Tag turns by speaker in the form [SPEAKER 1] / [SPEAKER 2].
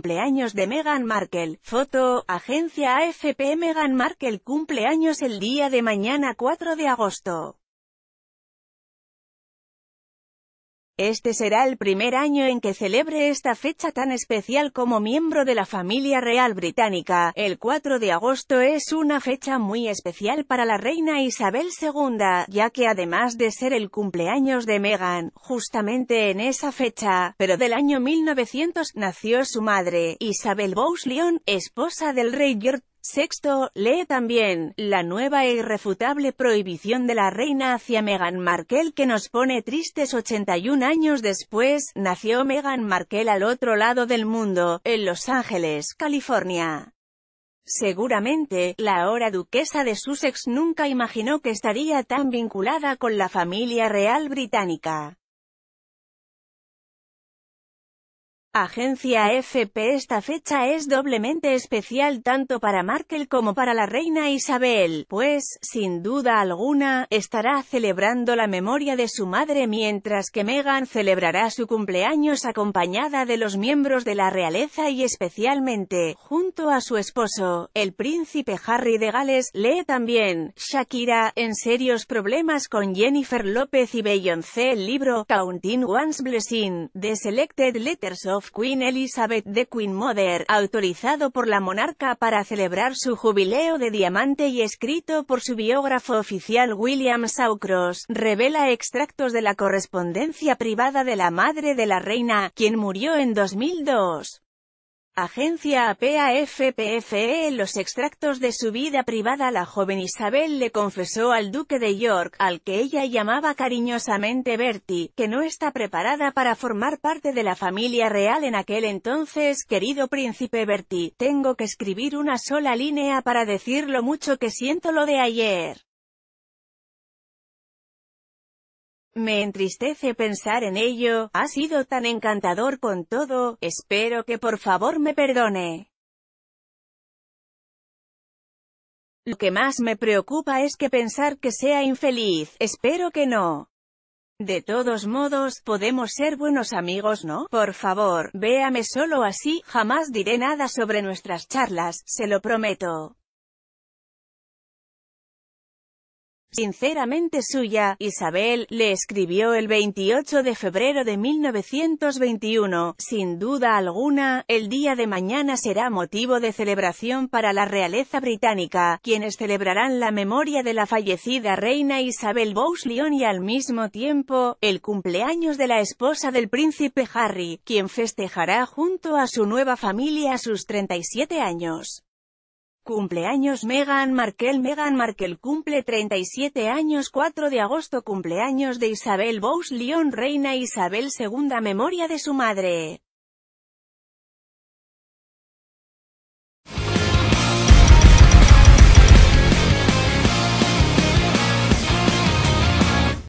[SPEAKER 1] cumpleaños de Meghan Markle. Foto, agencia AFP Meghan Markle cumpleaños el día de mañana 4 de agosto. Este será el primer año en que celebre esta fecha tan especial como miembro de la familia real británica. El 4 de agosto es una fecha muy especial para la reina Isabel II, ya que además de ser el cumpleaños de Meghan, justamente en esa fecha, pero del año 1900, nació su madre, Isabel Bowes Lyon, esposa del rey George Sexto, lee también, la nueva e irrefutable prohibición de la reina hacia Meghan Markle que nos pone tristes 81 años después, nació Meghan Markle al otro lado del mundo, en Los Ángeles, California. Seguramente, la ahora duquesa de Sussex nunca imaginó que estaría tan vinculada con la familia real británica. Agencia FP Esta fecha es doblemente especial tanto para Markel como para la reina Isabel, pues, sin duda alguna, estará celebrando la memoria de su madre mientras que Meghan celebrará su cumpleaños acompañada de los miembros de la realeza y especialmente, junto a su esposo, el príncipe Harry de Gales, lee también, Shakira, en serios problemas con Jennifer López y Beyoncé el libro, Counting One's Blessing, de Selected Letters of Queen Elizabeth de Queen Mother, autorizado por la monarca para celebrar su jubileo de diamante y escrito por su biógrafo oficial William Saucross, revela extractos de la correspondencia privada de la madre de la reina, quien murió en 2002. Agencia APAFPFE En los extractos de su vida privada la joven Isabel le confesó al duque de York, al que ella llamaba cariñosamente Bertie, que no está preparada para formar parte de la familia real en aquel entonces querido príncipe Bertie, tengo que escribir una sola línea para decir lo mucho que siento lo de ayer. Me entristece pensar en ello, ha sido tan encantador con todo, espero que por favor me perdone. Lo que más me preocupa es que pensar que sea infeliz, espero que no. De todos modos, podemos ser buenos amigos, ¿no? Por favor, véame solo así, jamás diré nada sobre nuestras charlas, se lo prometo. Sinceramente suya, Isabel, le escribió el 28 de febrero de 1921, sin duda alguna, el día de mañana será motivo de celebración para la realeza británica, quienes celebrarán la memoria de la fallecida reina Isabel Bowes-Lyon y al mismo tiempo, el cumpleaños de la esposa del príncipe Harry, quien festejará junto a su nueva familia sus 37 años. Cumpleaños Megan Markle Meghan Markle cumple 37 años 4 de agosto Cumpleaños de Isabel Bowes León Reina Isabel II Memoria de su madre